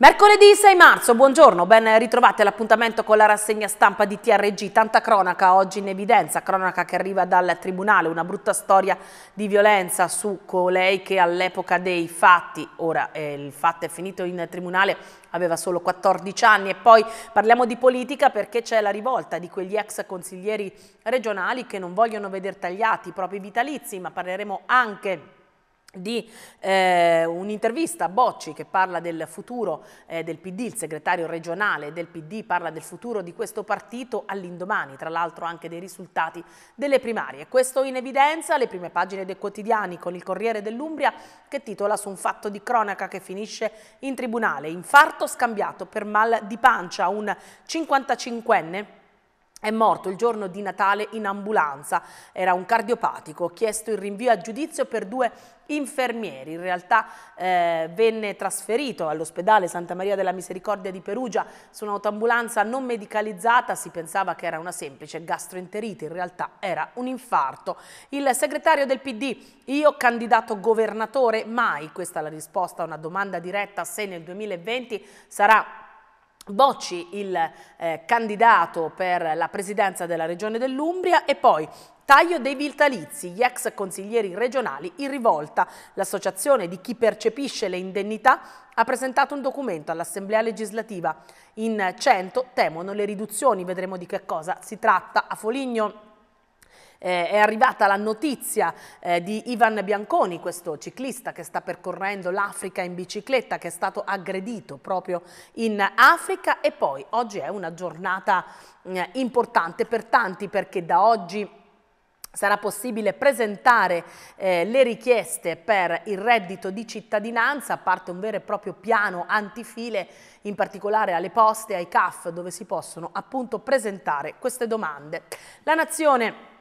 Mercoledì 6 marzo, buongiorno, ben ritrovate all'appuntamento con la rassegna stampa di TRG. Tanta cronaca oggi in evidenza, cronaca che arriva dal Tribunale, una brutta storia di violenza su colei che all'epoca dei fatti, ora eh, il fatto è finito in Tribunale, aveva solo 14 anni e poi parliamo di politica perché c'è la rivolta di quegli ex consiglieri regionali che non vogliono vedere tagliati i propri vitalizi, ma parleremo anche di eh, un'intervista a Bocci che parla del futuro eh, del PD, il segretario regionale del PD parla del futuro di questo partito all'indomani, tra l'altro anche dei risultati delle primarie. Questo in evidenza le prime pagine dei quotidiani con il Corriere dell'Umbria che titola su un fatto di cronaca che finisce in tribunale, infarto scambiato per mal di pancia, un 55enne è morto il giorno di Natale in ambulanza, era un cardiopatico, ho chiesto il rinvio a giudizio per due infermieri, in realtà eh, venne trasferito all'ospedale Santa Maria della Misericordia di Perugia su un'autoambulanza non medicalizzata, si pensava che era una semplice gastroenterite, in realtà era un infarto. Il segretario del PD, io candidato governatore, mai, questa è la risposta a una domanda diretta se nel 2020 sarà Bocci il eh, candidato per la presidenza della regione dell'Umbria e poi taglio dei vitalizi, gli ex consiglieri regionali in rivolta. L'associazione di chi percepisce le indennità ha presentato un documento all'Assemblea legislativa. In 100 temono le riduzioni, vedremo di che cosa si tratta. A Foligno eh, è arrivata la notizia eh, di Ivan Bianconi, questo ciclista che sta percorrendo l'Africa in bicicletta, che è stato aggredito proprio in Africa e poi oggi è una giornata eh, importante per tanti perché da oggi sarà possibile presentare eh, le richieste per il reddito di cittadinanza, a parte un vero e proprio piano antifile, in particolare alle poste, ai CAF, dove si possono appunto presentare queste domande. La Nazione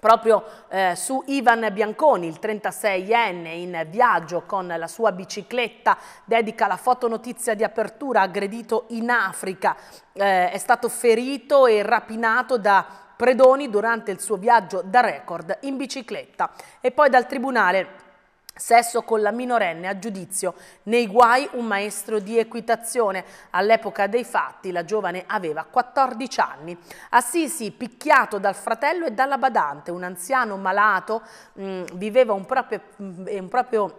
proprio eh, su Ivan Bianconi, il 36enne in viaggio con la sua bicicletta, dedica la fotonotizia di apertura, aggredito in Africa, eh, è stato ferito e rapinato da predoni durante il suo viaggio da record in bicicletta e poi dal tribunale Sesso con la minorenne a giudizio. Nei guai un maestro di equitazione. All'epoca dei fatti la giovane aveva 14 anni. Assisi, picchiato dal fratello e dalla badante, un anziano malato, mh, mm, viveva un proprio, mm, un proprio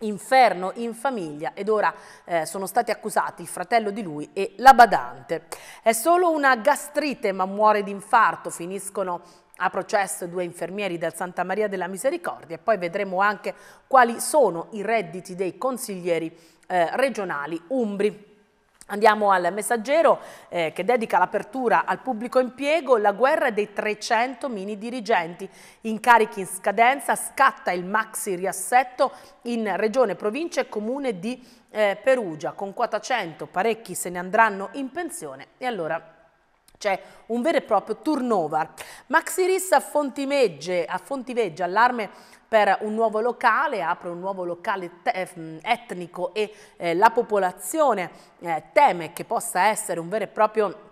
inferno in famiglia ed ora eh, sono stati accusati il fratello di lui e la badante. È solo una gastrite ma muore di infarto, finiscono a processo due infermieri del Santa Maria della Misericordia e poi vedremo anche quali sono i redditi dei consiglieri eh, regionali umbri. Andiamo al messaggero eh, che dedica l'apertura al pubblico impiego, la guerra dei 300 mini dirigenti, incarichi in scadenza, scatta il maxi riassetto in regione, provincia e comune di eh, Perugia, con quota 100 parecchi se ne andranno in pensione e allora c'è un vero e proprio turnover. Maxiris a, a Fontivegge, allarme per un nuovo locale, apre un nuovo locale ehm, etnico e eh, la popolazione eh, teme che possa essere un vero e proprio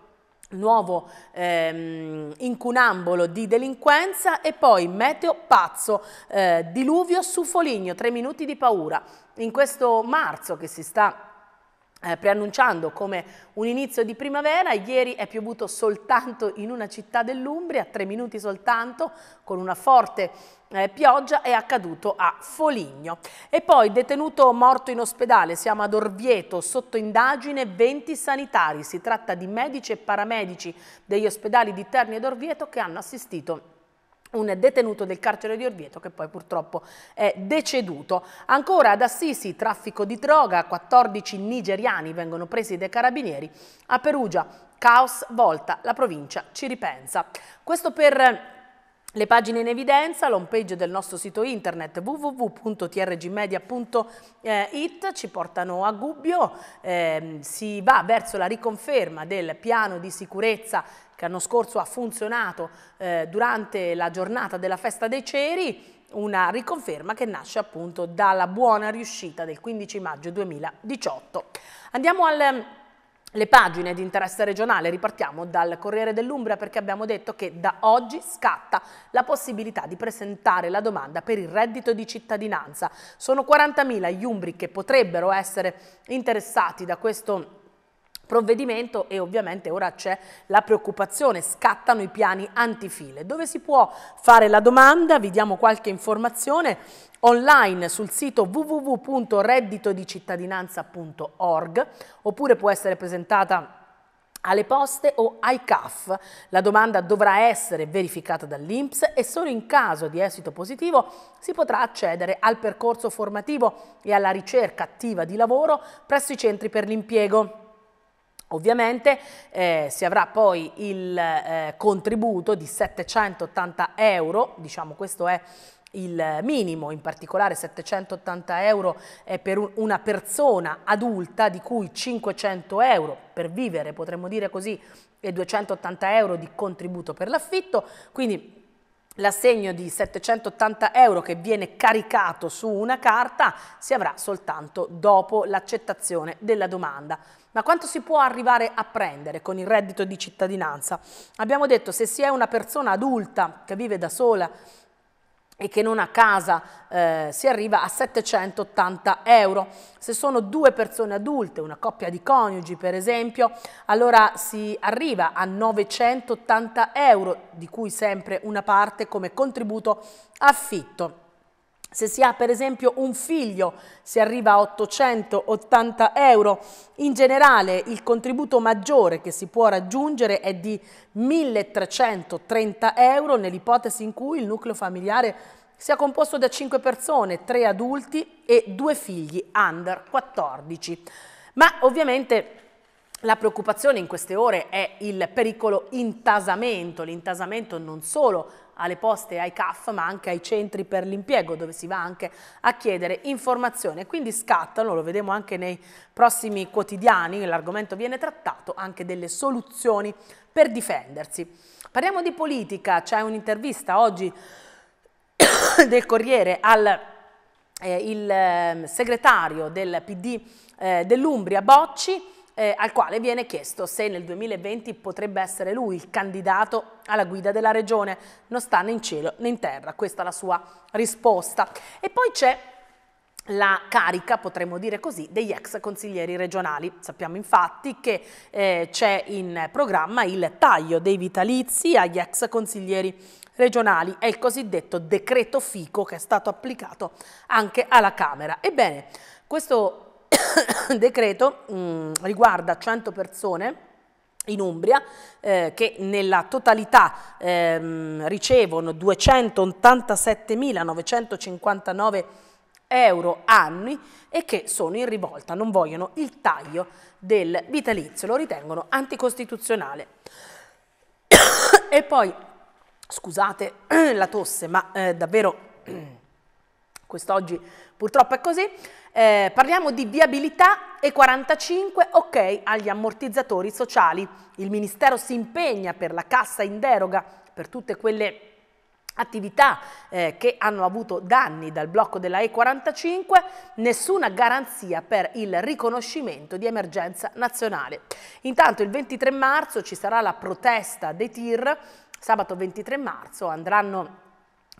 nuovo ehm, incunambolo di delinquenza e poi meteo pazzo, eh, diluvio su Foligno, tre minuti di paura. In questo marzo che si sta eh, preannunciando come un inizio di primavera, ieri è piovuto soltanto in una città dell'Umbria, tre minuti soltanto, con una forte eh, pioggia, è accaduto a Foligno. E poi detenuto morto in ospedale, siamo ad Orvieto, sotto indagine 20 sanitari, si tratta di medici e paramedici degli ospedali di Terni ed Orvieto che hanno assistito un detenuto del carcere di Orvieto che poi purtroppo è deceduto. Ancora ad Assisi, traffico di droga, 14 nigeriani vengono presi dai carabinieri. A Perugia, caos, volta, la provincia ci ripensa. Questo per le pagine in evidenza, l'home page del nostro sito internet www.trgmedia.it ci portano a Gubbio, eh, si va verso la riconferma del piano di sicurezza che l'anno scorso ha funzionato eh, durante la giornata della Festa dei Ceri, una riconferma che nasce appunto dalla buona riuscita del 15 maggio 2018. Andiamo al le pagine di interesse regionale, ripartiamo dal Corriere dell'Umbria perché abbiamo detto che da oggi scatta la possibilità di presentare la domanda per il reddito di cittadinanza. Sono 40.000 gli umbri che potrebbero essere interessati da questo provvedimento e ovviamente ora c'è la preoccupazione, scattano i piani antifile. Dove si può fare la domanda? Vi diamo qualche informazione online sul sito www.redditodicittadinanza.org oppure può essere presentata alle poste o ai CAF. La domanda dovrà essere verificata dall'INPS e solo in caso di esito positivo si potrà accedere al percorso formativo e alla ricerca attiva di lavoro presso i centri per l'impiego. Ovviamente eh, si avrà poi il eh, contributo di 780 euro, diciamo questo è il minimo, in particolare 780 euro è per una persona adulta di cui 500 euro per vivere, potremmo dire così, e 280 euro di contributo per l'affitto, quindi L'assegno di 780 euro che viene caricato su una carta si avrà soltanto dopo l'accettazione della domanda. Ma quanto si può arrivare a prendere con il reddito di cittadinanza? Abbiamo detto se si è una persona adulta che vive da sola e che non ha casa eh, si arriva a 780 euro. Se sono due persone adulte, una coppia di coniugi per esempio, allora si arriva a 980 euro, di cui sempre una parte come contributo affitto. Se si ha per esempio un figlio si arriva a 880 euro, in generale il contributo maggiore che si può raggiungere è di 1330 euro nell'ipotesi in cui il nucleo familiare sia composto da 5 persone, 3 adulti e 2 figli under 14. Ma ovviamente la preoccupazione in queste ore è il pericolo intasamento, l'intasamento non solo alle poste, ai CAF, ma anche ai centri per l'impiego, dove si va anche a chiedere informazioni. Quindi scattano, lo vedremo anche nei prossimi quotidiani, l'argomento viene trattato, anche delle soluzioni per difendersi. Parliamo di politica, c'è un'intervista oggi del Corriere al eh, ehm, segretario del PD eh, dell'Umbria, Bocci, eh, al quale viene chiesto se nel 2020 potrebbe essere lui il candidato alla guida della regione. Non sta né in cielo né in terra, questa è la sua risposta. E poi c'è la carica, potremmo dire così, degli ex consiglieri regionali. Sappiamo infatti che eh, c'è in programma il taglio dei vitalizi agli ex consiglieri regionali regionali è il cosiddetto decreto FICO che è stato applicato anche alla Camera. Ebbene, questo decreto mh, mm, riguarda 100 persone in Umbria eh, che nella totalità ehm, ricevono 287.959 euro annui e che sono in rivolta, non vogliono il taglio del vitalizio, lo ritengono anticostituzionale. e poi, scusate la tosse, ma eh, davvero quest'oggi Purtroppo è così. Eh, parliamo di viabilità e 45 ok agli ammortizzatori sociali. Il Ministero si impegna per la cassa in deroga per tutte quelle attività eh, che hanno avuto danni dal blocco della E45, nessuna garanzia per il riconoscimento di emergenza nazionale. Intanto il 23 marzo ci sarà la protesta dei TIR, sabato 23 marzo andranno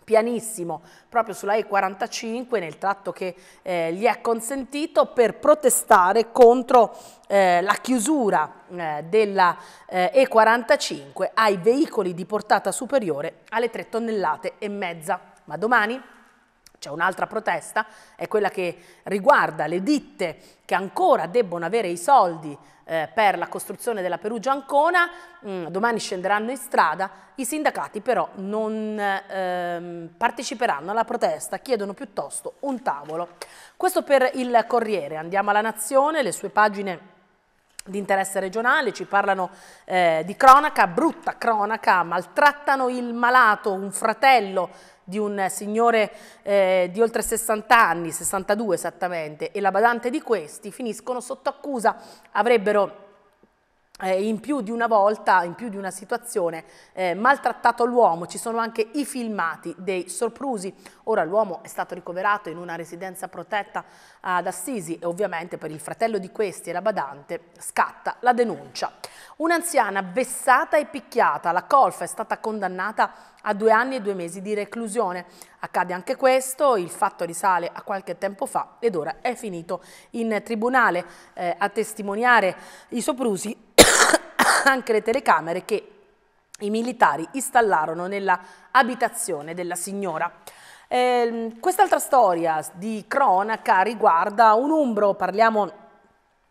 pianissimo proprio sulla E45 nel tratto che eh, gli è consentito per protestare contro eh, la chiusura eh, della E45 eh, ai veicoli di portata superiore alle 3 tonnellate e mezza. Ma domani c'è un'altra protesta, è quella che riguarda le ditte che ancora debbono avere i soldi eh, per la costruzione della Perugia Ancona, mm, domani scenderanno in strada, i sindacati però non eh, parteciperanno alla protesta, chiedono piuttosto un tavolo. Questo per il Corriere, andiamo alla Nazione, le sue pagine di interesse regionale, ci parlano eh, di cronaca, brutta cronaca, maltrattano il malato, un fratello di un signore eh, di oltre 60 anni, 62 esattamente, e la badante di questi finiscono sotto accusa, avrebbero eh, in più di una volta, in più di una situazione, eh, maltrattato l'uomo, ci sono anche i filmati dei soprusi. Ora l'uomo è stato ricoverato in una residenza protetta ad Assisi e ovviamente per il fratello di questi e la badante scatta la denuncia. Un'anziana vessata e picchiata, la colfa è stata condannata a due anni e due mesi di reclusione. Accade anche questo, il fatto risale a qualche tempo fa ed ora è finito in tribunale eh, a testimoniare i soprusi anche le telecamere che i militari installarono nella abitazione della signora. Eh, quest'altra storia di cronaca riguarda un umbro, parliamo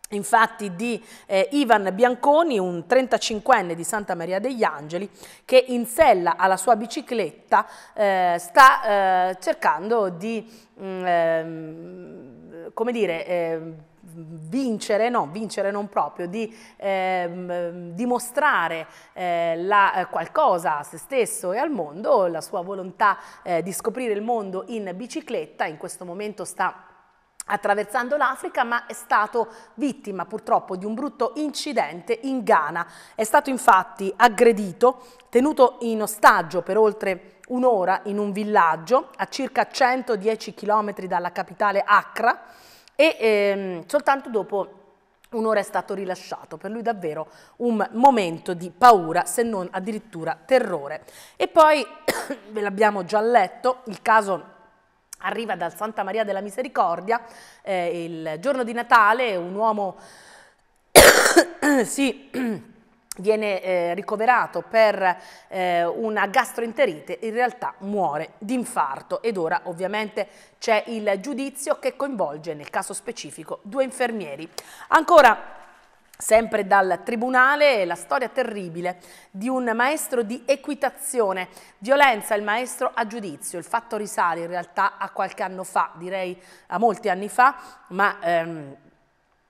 Infatti di eh, Ivan Bianconi, un 35enne di Santa Maria degli Angeli, che in sella alla sua bicicletta eh, sta eh, cercando di, mh, mm, ehm, come dire, ehm, vincere, no, vincere non proprio, di ehm, dimostrare eh, la, eh, qualcosa a se stesso e al mondo, la sua volontà eh, di scoprire il mondo in bicicletta, in questo momento sta attraversando l'Africa ma è stato vittima purtroppo di un brutto incidente in Ghana. È stato infatti aggredito, tenuto in ostaggio per oltre un'ora in un villaggio a circa 110 km dalla capitale Accra e ehm, soltanto dopo un'ora è stato rilasciato, per lui davvero un momento di paura se non addirittura terrore. E poi, ve l'abbiamo già letto, il caso arriva dal Santa Maria della Misericordia, eh, il giorno di Natale un uomo si... viene eh, ricoverato per eh, una gastroenterite, in realtà muore di infarto ed ora ovviamente c'è il giudizio che coinvolge nel caso specifico due infermieri. Ancora Sempre dal tribunale la storia terribile di un maestro di equitazione, violenza il maestro a giudizio, il fatto risale in realtà a qualche anno fa, direi a molti anni fa, ma ehm,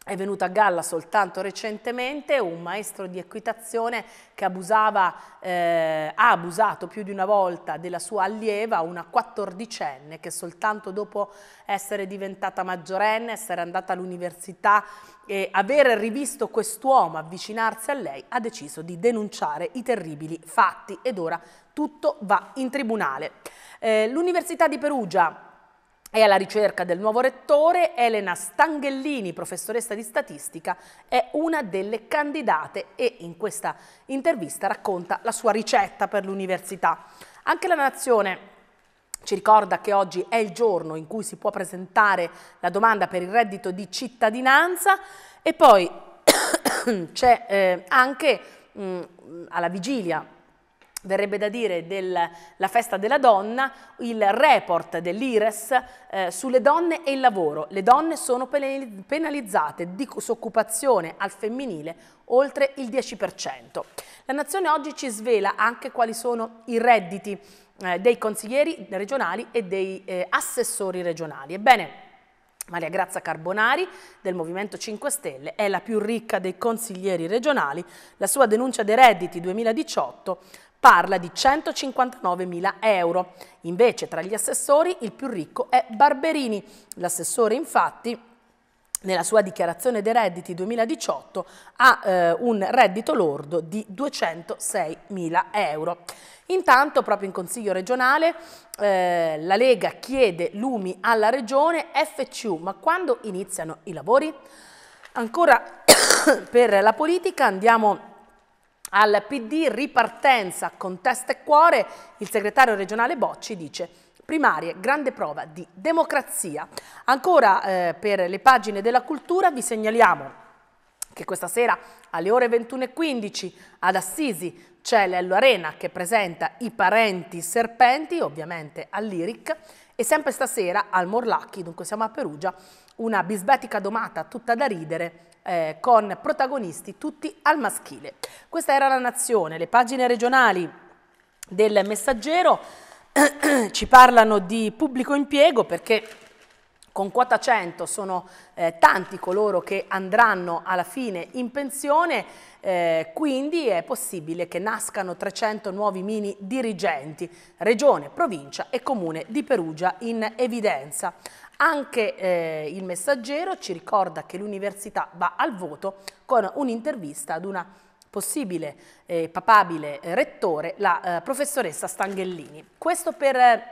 è venuto a galla soltanto recentemente un maestro di equitazione che abusava, eh, ha abusato più di una volta della sua allieva, una quattordicenne che soltanto dopo essere diventata maggiorenne, essere andata all'università e aver rivisto quest'uomo avvicinarsi a lei, ha deciso di denunciare i terribili fatti ed ora tutto va in tribunale. Eh, L'Università di Perugia è alla ricerca del nuovo rettore, Elena Stanghellini, professoressa di statistica, è una delle candidate e in questa intervista racconta la sua ricetta per l'università. Anche la Nazione ci ricorda che oggi è il giorno in cui si può presentare la domanda per il reddito di cittadinanza e poi c'è eh, anche mh, mm, alla vigilia verrebbe da dire della festa della donna, il report dell'IRES eh, sulle donne e il lavoro. Le donne sono penalizzate di disoccupazione al femminile oltre il 10%. La Nazione oggi ci svela anche quali sono i redditi eh, dei consiglieri regionali e dei eh, assessori regionali. Ebbene, Maria Grazia Carbonari del Movimento 5 Stelle è la più ricca dei consiglieri regionali. La sua denuncia dei redditi 2018 parla di 159.000 euro. Invece tra gli assessori il più ricco è Barberini. L'assessore infatti nella sua dichiarazione dei redditi 2018 ha eh, un reddito lordo di 206 mila euro. Intanto, proprio in Consiglio regionale, eh, la Lega chiede lumi alla Regione FCU, ma quando iniziano i lavori? Ancora per la politica andiamo al PD ripartenza con testa e cuore, il segretario regionale Bocci dice primarie, grande prova di democrazia. Ancora eh, per le pagine della cultura vi segnaliamo che questa sera alle ore 21.15 ad Assisi c'è l'Ello Arena che presenta i parenti serpenti, ovviamente all'Iric, e sempre stasera al Morlacchi, dunque siamo a Perugia, una bisbetica domata tutta da ridere eh, con protagonisti tutti al maschile. Questa era la nazione, le pagine regionali del messaggero ci parlano di pubblico impiego perché con quota 100 sono eh, tanti coloro che andranno alla fine in pensione, eh, quindi è possibile che nascano 300 nuovi mini dirigenti, regione, provincia e comune di Perugia in evidenza. Anche eh, il messaggero ci ricorda che l'università va al voto con un'intervista ad una possibile eh, papabile eh, rettore, la eh, professoressa Stanghellini. Questo per eh,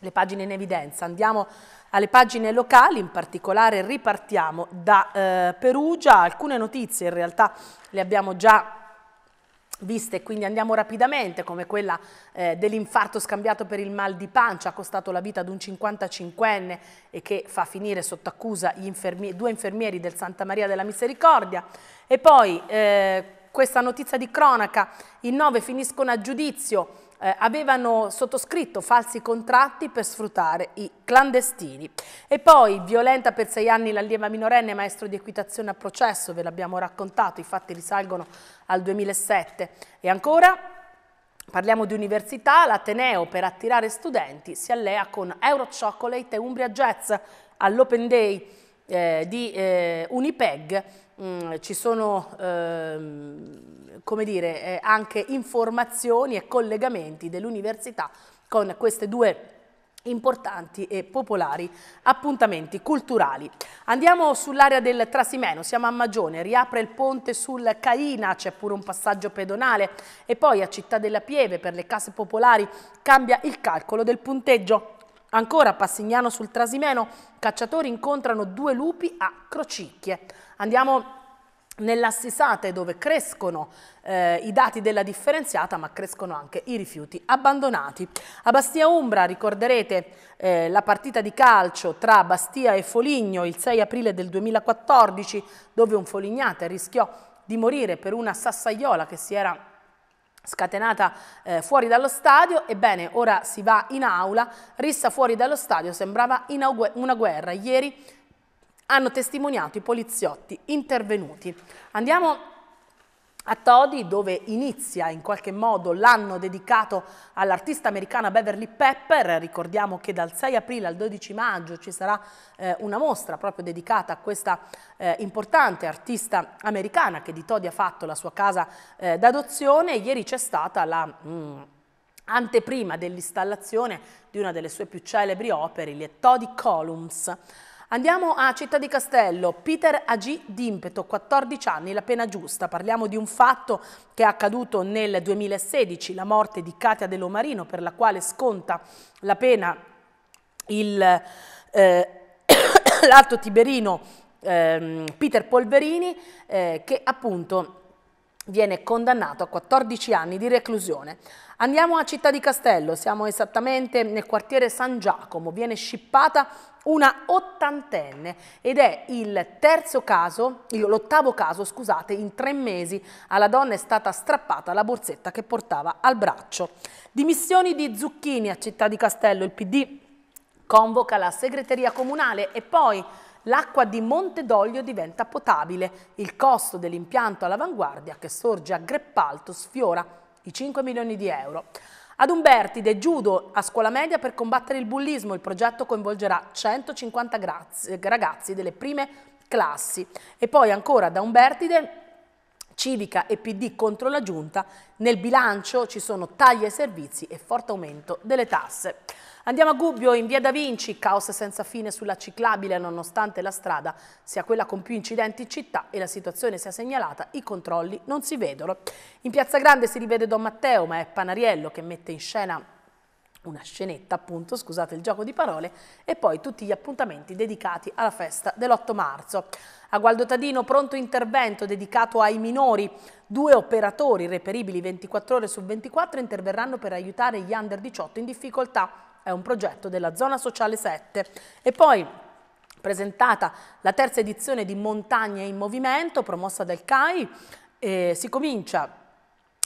le pagine in evidenza. Andiamo alle pagine locali, in particolare ripartiamo da Perugia, alcune notizie in realtà le abbiamo già viste, quindi andiamo rapidamente, come quella eh, dell'infarto scambiato per il mal di pancia, costato la vita ad un 55enne e che fa finire sotto accusa infermieri, due infermieri del Santa Maria della Misericordia. E poi eh, questa notizia di cronaca, i nove finiscono a giudizio eh, avevano sottoscritto falsi contratti per sfruttare i clandestini. E poi violenta per sei anni l'allieva minorenne maestro di equitazione a processo, ve l'abbiamo raccontato, i fatti risalgono al 2007. E ancora Parliamo di università, l'Ateneo per attirare studenti si allea con Euro Chocolate e Umbria Jazz all'Open Day eh, di eh, Unipeg Mm, ci sono ehm, come dire, eh, anche informazioni e collegamenti dell'università con queste due importanti e popolari appuntamenti culturali. Andiamo sull'area del Trasimeno, siamo a Magione, riapre il ponte sul Caina, c'è pure un passaggio pedonale e poi a Città della Pieve per le case popolari cambia il calcolo del punteggio Ancora Passignano sul Trasimeno, cacciatori incontrano due lupi a crocicchie. Andiamo nell'assisate dove crescono eh, i dati della differenziata ma crescono anche i rifiuti abbandonati. A Bastia Umbra ricorderete eh, la partita di calcio tra Bastia e Foligno il 6 aprile del 2014 dove un folignate rischiò di morire per una sassaiola che si era scatenata eh, fuori dallo stadio, ebbene ora si va in aula, rissa fuori dallo stadio, sembrava una guerra, ieri hanno testimoniato i poliziotti intervenuti. Andiamo a Todi, dove inizia in qualche modo l'anno dedicato all'artista americana Beverly Pepper. Ricordiamo che dal 6 aprile al 12 maggio ci sarà eh, una mostra proprio dedicata a questa eh, importante artista americana che di Todi ha fatto la sua casa eh, d'adozione. Ieri c'è stata la... Mm, anteprima dell'installazione di una delle sue più celebri opere, le Todi Columns, Andiamo a Città di Castello, Peter Ag Dimpeto, 14 anni, la pena giusta. Parliamo di un fatto che è accaduto nel 2016, la morte di Katia Dell'Omarino, per la quale sconta la pena eh, l'alto eh, tiberino eh, Peter Polverini, eh, che appunto viene condannato a 14 anni di reclusione. Andiamo a Città di Castello, siamo esattamente nel quartiere San Giacomo, viene scippata una ottantenne ed è il terzo caso, l'ottavo caso scusate, in tre mesi alla donna è stata strappata la borsetta che portava al braccio. Dimissioni di Zucchini a Città di Castello, il PD convoca la segreteria comunale e poi l'acqua di Monte d'Oglio diventa potabile. Il costo dell'impianto all'avanguardia che sorge a Greppalto sfiora i 5 milioni di euro. Ad Umbertide, judo a scuola media per combattere il bullismo. Il progetto coinvolgerà 150 ragazzi delle prime classi. E poi ancora da Umbertide Civica e PD contro la Giunta, nel bilancio ci sono tagli ai servizi e forte aumento delle tasse. Andiamo a Gubbio, in via Da Vinci, caos senza fine sulla ciclabile nonostante la strada sia quella con più incidenti in città e la situazione sia segnalata, i controlli non si vedono. In Piazza Grande si rivede Don Matteo, ma è Panariello che mette in scena una scenetta appunto, scusate il gioco di parole, e poi tutti gli appuntamenti dedicati alla festa dell'8 marzo. A Gualdo Tadino pronto intervento dedicato ai minori, due operatori reperibili 24 ore su 24 interverranno per aiutare gli under 18 in difficoltà, è un progetto della zona sociale 7. E poi presentata la terza edizione di Montagne in Movimento promossa dal CAI, eh, si comincia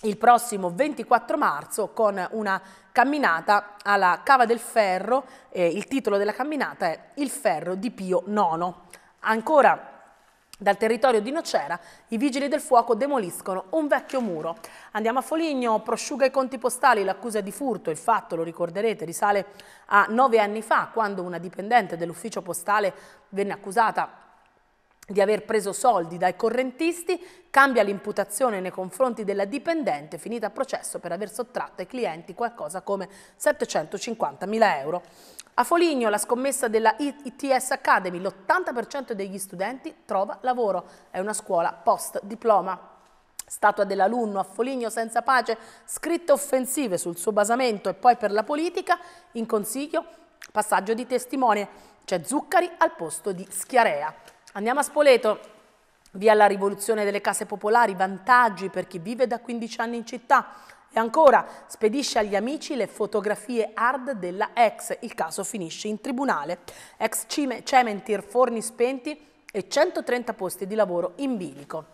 il prossimo 24 marzo con una camminata alla Cava del Ferro, eh, il titolo della camminata è Il Ferro di Pio IX. Ancora dal territorio di Nocera i vigili del fuoco demoliscono un vecchio muro. Andiamo a Foligno, prosciuga i conti postali, l'accusa di furto, il fatto lo ricorderete risale a nove anni fa quando una dipendente dell'ufficio postale venne accusata di aver preso soldi dai correntisti, cambia l'imputazione nei confronti della dipendente finita a processo per aver sottratto ai clienti qualcosa come 750 mila euro. A Foligno la scommessa della ITS Academy, l'80% degli studenti trova lavoro, è una scuola post diploma. Statua dell'alunno a Foligno senza pace, scritte offensive sul suo basamento e poi per la politica, in consiglio passaggio di testimone, c'è Zuccari al posto di Schiarea. Andiamo a Spoleto. Via la rivoluzione delle case popolari, vantaggi per chi vive da 15 anni in città. E ancora, spedisce agli amici le fotografie hard della ex. Il caso finisce in tribunale. Ex Cementir, forni spenti e 130 posti di lavoro in bilico.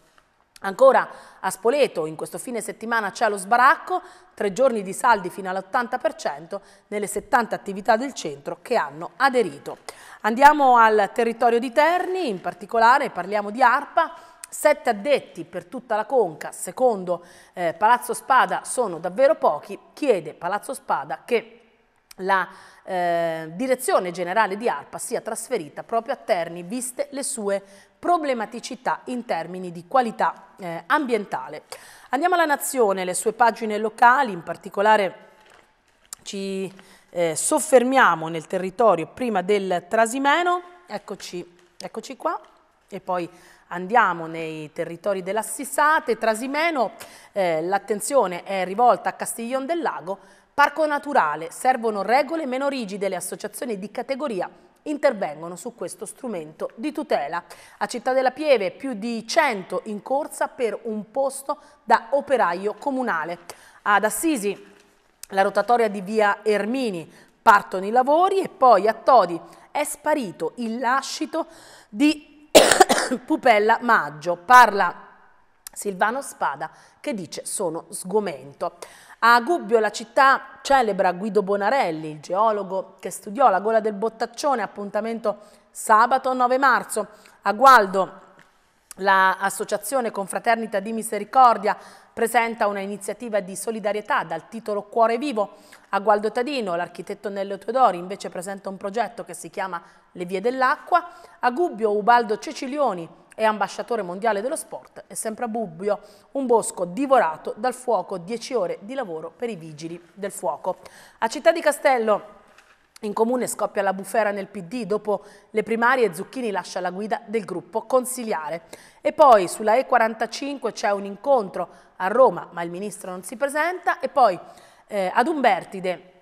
Ancora a Spoleto, in questo fine settimana c'è lo sbaracco, tre giorni di saldi fino all'80% nelle 70 attività del centro che hanno aderito. Andiamo al territorio di Terni, in particolare parliamo di ARPA, Sette addetti per tutta la conca, secondo eh, Palazzo Spada, sono davvero pochi. Chiede Palazzo Spada che la eh, direzione generale di ARPA sia trasferita proprio a Terni, viste le sue problematicità in termini di qualità eh, ambientale. Andiamo alla Nazione, le sue pagine locali, in particolare ci eh, soffermiamo nel territorio prima del Trasimeno, eccoci, eccoci qua, e poi andiamo nei territori dell'Assisate, Trasimeno, eh, l'attenzione è rivolta a Castiglion del Lago, Parco naturale, servono regole meno rigide, le associazioni di categoria intervengono su questo strumento di tutela. A Città della Pieve più di 100 in corsa per un posto da operaio comunale. Ad Assisi la rotatoria di via Ermini partono i lavori e poi a Todi è sparito il lascito di Pupella Maggio. Parla Silvano Spada che dice sono sgomento. A Gubbio la città celebra Guido Bonarelli, il geologo che studiò la gola del Bottaccione, appuntamento sabato 9 marzo. A Gualdo l'associazione Confraternita di Misericordia presenta una iniziativa di solidarietà dal titolo Cuore Vivo. A Gualdo Tadino l'architetto Nello Teodori invece presenta un progetto che si chiama Le Vie dell'Acqua. A Gubbio Ubaldo Cecilioni è ambasciatore mondiale dello sport, è sempre a Bubbio, un bosco divorato dal fuoco, 10 ore di lavoro per i vigili del fuoco. A Città di Castello in comune scoppia la bufera nel PD, dopo le primarie Zucchini lascia la guida del gruppo consiliare. E poi sulla E45 c'è un incontro a Roma, ma il ministro non si presenta, e poi eh, ad Umbertide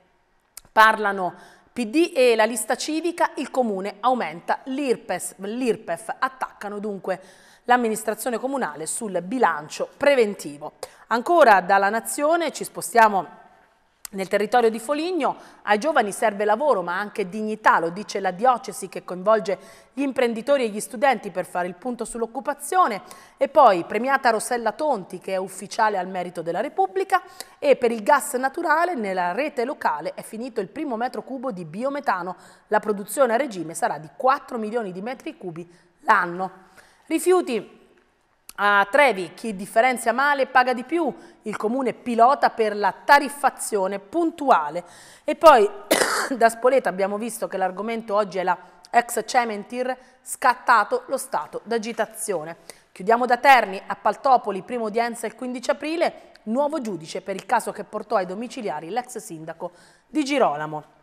parlano PD e la lista civica, il comune aumenta l'IRPES, l'IRPEF attaccano dunque l'amministrazione comunale sul bilancio preventivo. Ancora dalla Nazione ci spostiamo nel territorio di Foligno ai giovani serve lavoro ma anche dignità, lo dice la diocesi che coinvolge gli imprenditori e gli studenti per fare il punto sull'occupazione e poi premiata Rossella Tonti che è ufficiale al merito della Repubblica e per il gas naturale nella rete locale è finito il primo metro cubo di biometano, la produzione a regime sarà di 4 milioni di metri cubi l'anno. Rifiuti a Trevi chi differenzia male paga di più, il comune pilota per la tariffazione puntuale. E poi da Spoleta abbiamo visto che l'argomento oggi è la ex Cementir, scattato lo stato d'agitazione. Chiudiamo da Terni, a Paltopoli, prima udienza il 15 aprile, nuovo giudice per il caso che portò ai domiciliari l'ex sindaco di Girolamo.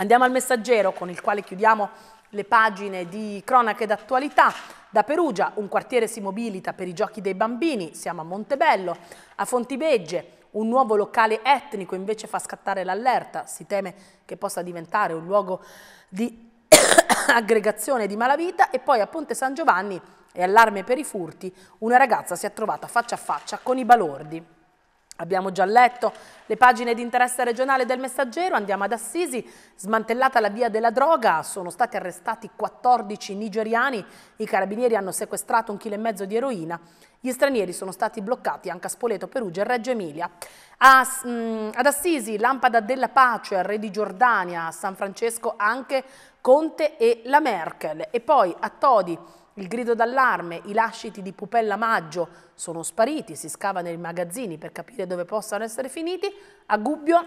Andiamo al messaggero con il quale chiudiamo le pagine di cronache d'attualità. Da Perugia un quartiere si mobilita per i giochi dei bambini, siamo a Montebello. A Fontibegge un nuovo locale etnico invece fa scattare l'allerta, si teme che possa diventare un luogo di aggregazione di malavita e poi a Ponte San Giovanni e allarme per i furti, una ragazza si è trovata faccia a faccia con i balordi. Abbiamo già letto le pagine di interesse regionale del messaggero, andiamo ad Assisi, smantellata la via della droga, sono stati arrestati 14 nigeriani, i carabinieri hanno sequestrato un chilo e mezzo di eroina, gli stranieri sono stati bloccati anche a Spoleto, Perugia e Reggio Emilia. A, mh, mm, ad Assisi, Lampada della Pace, Re di Giordania, a San Francesco anche Conte e la Merkel e poi a Todi il grido d'allarme, i lasciti di Pupella Maggio sono spariti, si scava nei magazzini per capire dove possano essere finiti. A Gubbio,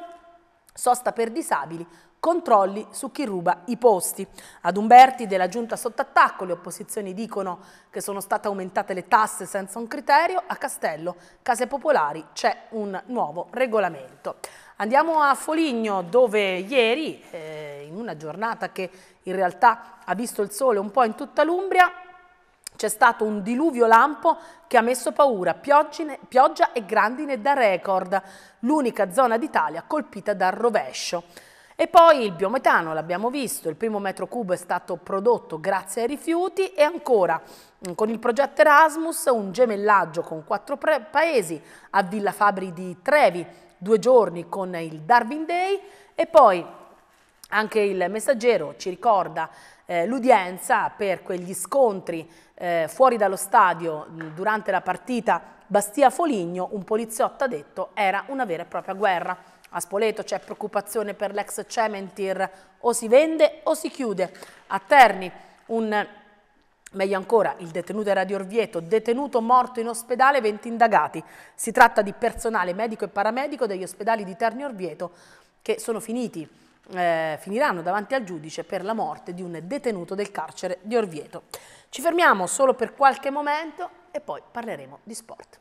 sosta per disabili, controlli su chi ruba i posti. Ad Umberti della giunta sotto attacco le opposizioni dicono che sono state aumentate le tasse senza un criterio, a Castello, Case Popolari, c'è un nuovo regolamento. Andiamo a Foligno dove ieri, eh, in una giornata che in realtà ha visto il sole un po' in tutta l'Umbria, c'è stato un diluvio lampo che ha messo paura, piogine, pioggia e grandine da record, l'unica zona d'Italia colpita dal rovescio. E poi il biometano, l'abbiamo visto, il primo metro cubo è stato prodotto grazie ai rifiuti e ancora con il progetto Erasmus un gemellaggio con quattro paesi a Villa Fabri di Trevi, due giorni con il Darwin Day e poi anche il messaggero ci ricorda eh, l'udienza per quegli scontri eh, fuori dallo stadio mm, durante la partita Bastia-Foligno, un poliziotto ha detto era una vera e propria guerra. A Spoleto c'è preoccupazione per l'ex Cementir, o si vende o si chiude. A Terni un Meglio ancora, il detenuto era di Orvieto, detenuto morto in ospedale, 20 indagati. Si tratta di personale medico e paramedico degli ospedali di Terni Orvieto che sono finiti eh, finiranno davanti al giudice per la morte di un detenuto del carcere di Orvieto. Ci fermiamo solo per qualche momento e poi parleremo di sport.